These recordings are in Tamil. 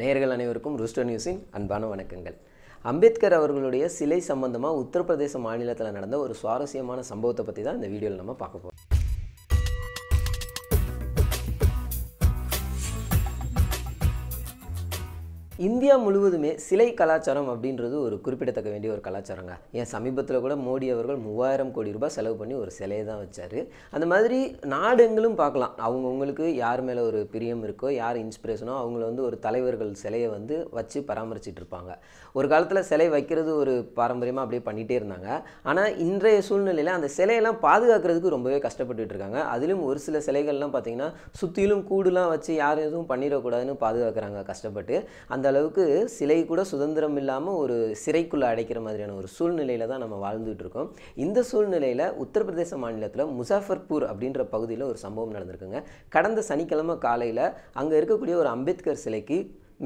நேர்கள் அனைவருக்கும் ருஸ்டோ நியூஸின் அன்பான வணக்கங்கள் அம்பேத்கர் அவர்களுடைய சிலை சம்பந்தமாக உத்தரப்பிரதேச மாநிலத்தில் நடந்த ஒரு சுவாரஸ்யமான சம்பவத்தை பற்றி தான் இந்த வீடியோவில் நம்ம பார்க்க போகிறோம் இந்தியா முழுவதுமே சிலை கலாச்சாரம் அப்படின்றது ஒரு குறிப்பிடத்தக்க வேண்டிய ஒரு கலாச்சாரங்க ஏன் சமீபத்தில் கூட மோடி அவர்கள் மூவாயிரம் கோடி ரூபாய் செலவு பண்ணி ஒரு சிலையை தான் வச்சார் அந்த மாதிரி நாடுங்களும் பார்க்கலாம் அவங்கவுங்களுக்கு யார் மேலே ஒரு பிரியம் இருக்கோ யார் இன்ஸ்பிரேஷனோ அவங்கள வந்து ஒரு தலைவர்கள் சிலையை வந்து வச்சு பராமரிச்சிட்டு இருப்பாங்க ஒரு காலத்தில் சிலை வைக்கிறது ஒரு பாரம்பரியமாக அப்படியே பண்ணிகிட்டே இருந்தாங்க ஆனால் இன்றைய சூழ்நிலையில் அந்த சிலையெல்லாம் பாதுகாக்கிறதுக்கு ரொம்பவே கஷ்டப்பட்டுட்டு இருக்காங்க அதுலேயும் ஒரு சில சிலைகள்லாம் பார்த்திங்கன்னா சுற்றிலும் கூடுலாம் வச்சு யார் எதுவும் பண்ணிடக்கூடாதுன்னு பாதுகாக்கிறாங்க கஷ்டப்பட்டு அந்த அளவுக்கு சிலை கூட சுதந்திரம் இல்லாமல் ஒரு சிறைக்குள்ளே அடைக்கிற மாதிரியான ஒரு சூழ்நிலையில் தான் நம்ம வாழ்ந்துகிட்டு இருக்கோம் இந்த சூழ்நிலையில் உத்தரப்பிரதேச மாநிலத்தில் முசாஃபர்பூர் அப்படின்ற பகுதியில் ஒரு சம்பவம் நடந்திருக்குங்க கடந்த சனிக்கிழமை காலையில் அங்கே இருக்கக்கூடிய ஒரு அம்பேத்கர் சிலைக்கு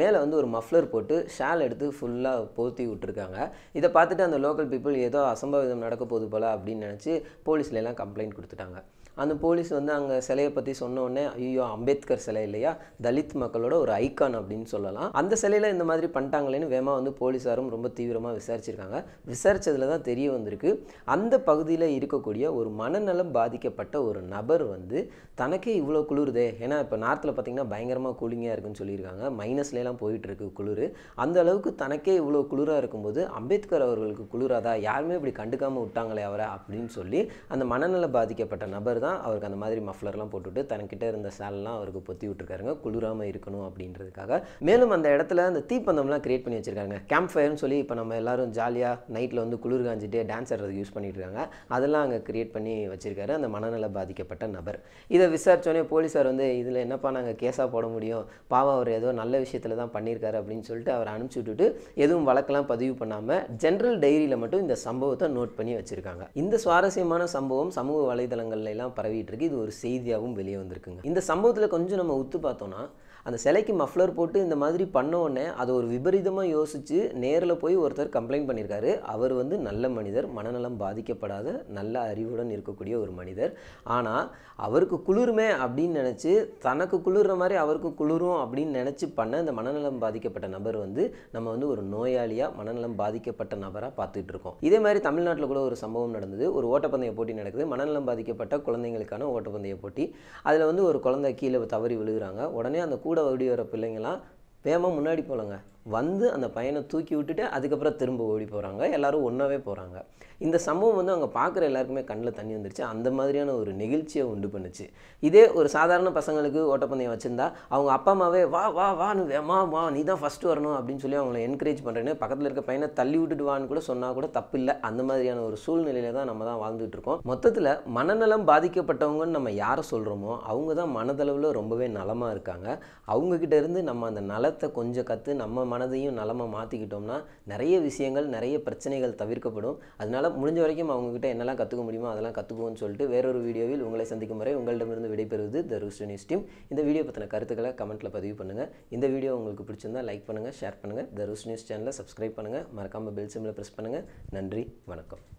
மேலே வந்து ஒரு மஃப்ளர் போட்டு ஷால் எடுத்து ஃபுல்லாக போர்த்தி விட்டுருக்காங்க இதை பார்த்துட்டு அந்த லோக்கல் பீப்புள் ஏதோ அசம்பாவிதம் நடக்க போது போல் அப்படின்னு நினச்சி போலீஸ்லாம் கம்ப்ளைண்ட் கொடுத்துட்டாங்க அந்த போலீஸ் வந்து அங்கே சிலையை பற்றி சொன்னோடனே ஐயோ அம்பேத்கர் சிலை இல்லையா தலித் மக்களோட ஒரு ஐக்கான் அப்படின்னு சொல்லலாம் அந்த சிலையில் இந்த மாதிரி பண்ணிட்டாங்களேன்னு வேகமாக வந்து போலீஸாரும் ரொம்ப தீவிரமாக விசாரிச்சிருக்காங்க விசாரித்ததில் தான் தெரிய வந்திருக்கு அந்த பகுதியில் இருக்கக்கூடிய ஒரு மனநலம் பாதிக்கப்பட்ட ஒரு நபர் வந்து தனக்கே இவ்வளோ குளிருதே ஏன்னா இப்போ நார்த்தில் பார்த்திங்கன்னா பயங்கரமாக கூலிங்காக இருக்குன்னு சொல்லியிருக்காங்க மைனஸ்லாம் இருக்கு குளிர் அந்த அளவுக்கு தனக்கே இவ்வளோ குளிராக இருக்கும்போது அம்பேத்கர் அவர்களுக்கு குளிராதா யாருமே இப்படி கண்டுக்காமல் விட்டாங்களே அவரை அப்படின்னு சொல்லி அந்த மனநல பாதிக்கப்பட்ட நபர் தான் தான் அவருக்கு அந்த மாதிரி மஃப்ளர்லாம் போட்டுவிட்டு தனக்கிட்ட இருந்த சேலெலாம் அவருக்கு பொத்தி விட்டுருக்காருங்க குளிராமல் இருக்கணும் அப்படின்றதுக்காக மேலும் அந்த இடத்துல அந்த தீப்பந்தம்லாம் கிரியேட் பண்ணி வச்சுருக்காங்க கேம்ப் ஃபயர்னு சொல்லி இப்போ நம்ம எல்லோரும் ஜாலியாக நைட்டில் வந்து குளிர் காஞ்சிட்டு டான்ஸ் ஆடுறதுக்கு யூஸ் பண்ணிட்டு இருக்காங்க அதெல்லாம் அங்கே கிரியேட் பண்ணி வச்சுருக்காரு அந்த மனநல பாதிக்கப்பட்ட நபர் இதை விசாரித்தோடனே போலீஸார் வந்து இதில் என்னப்பா நாங்கள் கேஸாக போட முடியும் பாவம் அவர் ஏதோ நல்ல விஷயத்தில் தான் பண்ணியிருக்காரு அப்படின்னு சொல்லிட்டு அவர் அனுப்பிச்சி விட்டுட்டு எதுவும் வழக்கெல்லாம் பதிவு பண்ணாமல் ஜென்ரல் டைரியில் மட்டும் இந்த சம்பவத்தை நோட் பண்ணி வச்சுருக்காங்க இந்த சுவாரஸ்யமான சம்பவம் சமூக வலைதளங்கள்லாம் பரவிட்டு இருக்கு இது ஒரு செய்தியாகவும் வெளியே வந்திருக்குங்க இந்த சம்பவத்தில் கொஞ்சம் நம்ம உத்து பார்த்தோம்னா அந்த சிலைக்கு மஃப்ளர் போட்டு இந்த மாதிரி பண்ணோடனே அதை ஒரு விபரீதமாக யோசித்து நேரில் போய் ஒருத்தர் கம்ப்ளைண்ட் பண்ணியிருக்காரு அவர் வந்து நல்ல மனிதர் மனநலம் பாதிக்கப்படாத நல்ல அறிவுடன் இருக்கக்கூடிய ஒரு மனிதர் ஆனால் அவருக்கு குளிருமே அப்படின்னு நினச்சி தனக்கு குளிர்ற மாதிரி அவருக்கு குளிரும் அப்படின்னு நினச்சி பண்ண இந்த மனநலம் பாதிக்கப்பட்ட நபர் வந்து நம்ம வந்து ஒரு நோயாளியாக மனநலம் பாதிக்கப்பட்ட நபராக பார்த்துட்டு இருக்கோம் இதே மாதிரி தமிழ்நாட்டில் கூட ஒரு சம்பவம் நடந்தது ஒரு ஓட்டப்பந்தய போட்டி நடக்குது மனநலம் பாதிக்கப்பட்ட குழந்தைங்களுக்கான ஓட்டப்பந்தய போட்டி அதில் வந்து ஒரு குழந்தை கீழே தவறி விழுகிறாங்க உடனே அந்த கூட கூட வடி வர பிள்ளைங்களாம் வேகமாக முன்னாடி போகலங்க வந்து அந்த பையனை தூக்கி விட்டுட்டு அதுக்கப்புறம் திரும்ப ஓடி போகிறாங்க எல்லோரும் ஒன்றாவே போகிறாங்க இந்த சம்பவம் வந்து அவங்க பார்க்குற எல்லாருக்குமே கண்ணில் தண்ணி வந்துருச்சு அந்த மாதிரியான ஒரு நெகிழ்ச்சியை உண்டு பண்ணுச்சு இதே ஒரு சாதாரண பசங்களுக்கு ஓட்டப்பந்தயம் வச்சுருந்தா அவங்க அப்பா அம்மாவே வா வா வா வேமா வா நீ தான் ஃபஸ்ட்டு வரணும் அப்படின்னு சொல்லி அவங்கள என்கரேஜ் பண்ணுறேன்னு பக்கத்தில் இருக்க பையனை தள்ளி விட்டுட்டு வான்னு கூட சொன்னால் கூட தப்பு இல்லை அந்த மாதிரியான ஒரு சூழ்நிலையில தான் நம்ம தான் வாழ்ந்துட்டு இருக்கோம் மொத்தத்தில் மனநலம் பாதிக்கப்பட்டவங்கன்னு நம்ம யாரை சொல்கிறோமோ அவங்க தான் மனதளவில் ரொம்பவே நலமாக இருக்காங்க அவங்கக்கிட்ட இருந்து நம்ம அந்த நலத்தை கொஞ்சம் கற்று நம்ம மனதையும் நலமாக மாற்றிக்கிட்டோம்னா நிறைய விஷயங்கள் நிறைய பிரச்சனைகள் தவிர்க்கப்படும் அதனால் முடிஞ்ச வரைக்கும் அவங்கக்கிட்ட என்னெல்லாம் கற்றுக்க முடியுமோ அதெல்லாம் கற்றுக்குவோன்னு சொல்லிட்டு வேறொரு வீடியோவில் உங்களை சந்திக்கும் முறை உங்களிடமிருந்து விடைபெறுவது த ரூஸ்ட் நியூஸ் டீம் இந்த வீடியோ பற்றின கருத்துக்களை கமெண்ட்டில் பதிவு பண்ணுங்கள் இந்த வீடியோ உங்களுக்கு பிடிச்சிருந்தா லைக் பண்ணுங்கள் ஷேர் பண்ணுங்கள் த ரூஸ்ட் நியூஸ் சேனலை சப்ஸ்கிரைப் பண்ணுங்கள் மறக்காமல் பெல் சிம்மில் ப்ரெஸ் பண்ணுங்கள் நன்றி வணக்கம்